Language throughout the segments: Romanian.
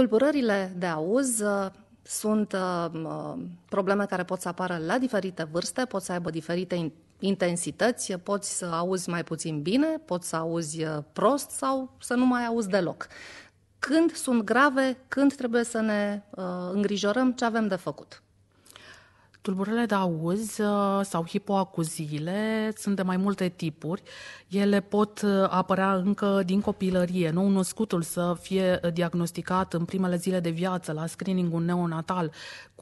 Tulburările de auz uh, sunt uh, probleme care pot să apară la diferite vârste, pot să aibă diferite intensități, poți să auzi mai puțin bine, poți să auzi uh, prost sau să nu mai auzi deloc. Când sunt grave, când trebuie să ne îngrijorăm, ce avem de făcut? Tulburările de auz uh, sau hipoacuziile sunt de mai multe tipuri. Ele pot uh, apărea încă din copilărie. Nou născutul să fie uh, diagnosticat în primele zile de viață la screeningul neonatal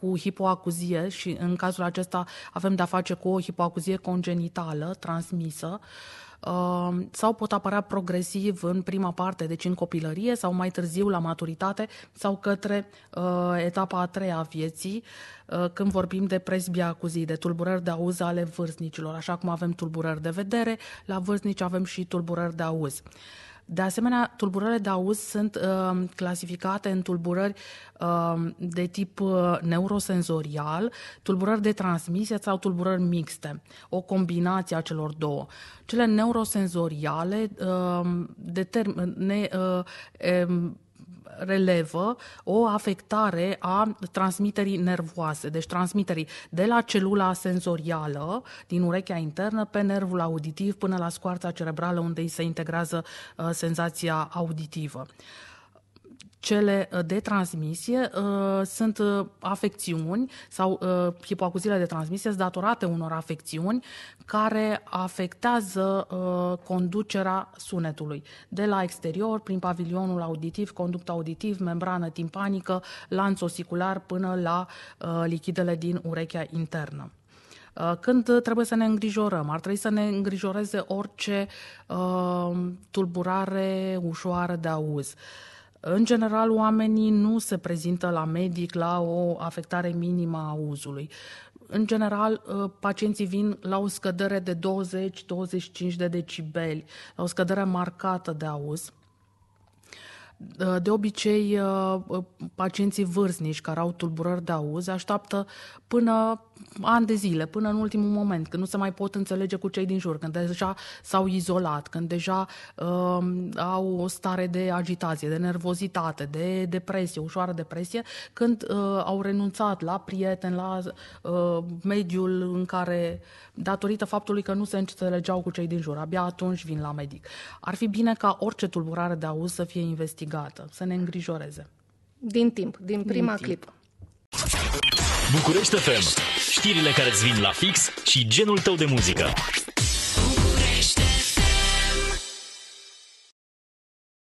cu hipoacuzie și în cazul acesta avem de-a face cu o hipoacuzie congenitală transmisă, uh, sau pot apărea progresiv în prima parte, deci în copilărie sau mai târziu la maturitate sau către uh, etapa a treia a vieții, uh, când vorbim de presbiacuzii, de tulburări de auz ale vârstnicilor. Așa cum avem tulburări de vedere, la vârstnici avem și tulburări de auz. Uh, de asemenea, tulburările de auz sunt uh, clasificate în tulburări uh, de tip uh, neurosenzorial, tulburări de transmisie sau tulburări mixte, o combinație a celor două. Cele neurosenzoriale uh, determ- ne, uh, relevă o afectare a transmiterii nervoase, deci transmiterii de la celula senzorială din urechea internă pe nervul auditiv până la scoarța cerebrală unde îi se integrează uh, senzația auditivă cele uh, de transmisie uh, sunt uh, afecțiuni sau hipoacuzile de transmisie sunt datorate unor afecțiuni care afectează conducerea sunetului de la exterior, prin pavilionul auditiv, conduct auditiv, membrană timpanică, lanț osicular până la lichidele din urechea internă când trebuie să ne îngrijorăm. Ar trebui să ne îngrijoreze orice uh, tulburare ușoară de auz. Uh, în general, oamenii nu se prezintă la medic la o afectare minimă a uzului. În general, uh, pacienții vin la o scădere de 20-25 de decibeli, la o scădere marcată de auz. Uh, de obicei, uh, uh, pacienții vârstnici care au tulburări de auz așteaptă până ani de zile, până în ultimul moment, când nu se mai pot înțelege cu cei din jur, când deja s-au izolat, când deja uh, au o stare de agitație, de nervozitate, de depresie, ușoară depresie, când uh, au renunțat la prieteni, la uh, mediul în care, datorită faptului că nu se înțelegeau cu cei din jur, abia atunci vin la medic. Ar fi bine ca orice tulburare de auz să fie investigată obligată să ne îngrijoreze. Din timp, din prima din clipă. Timp. București FM. Știrile care îți vin la fix și genul tău de muzică.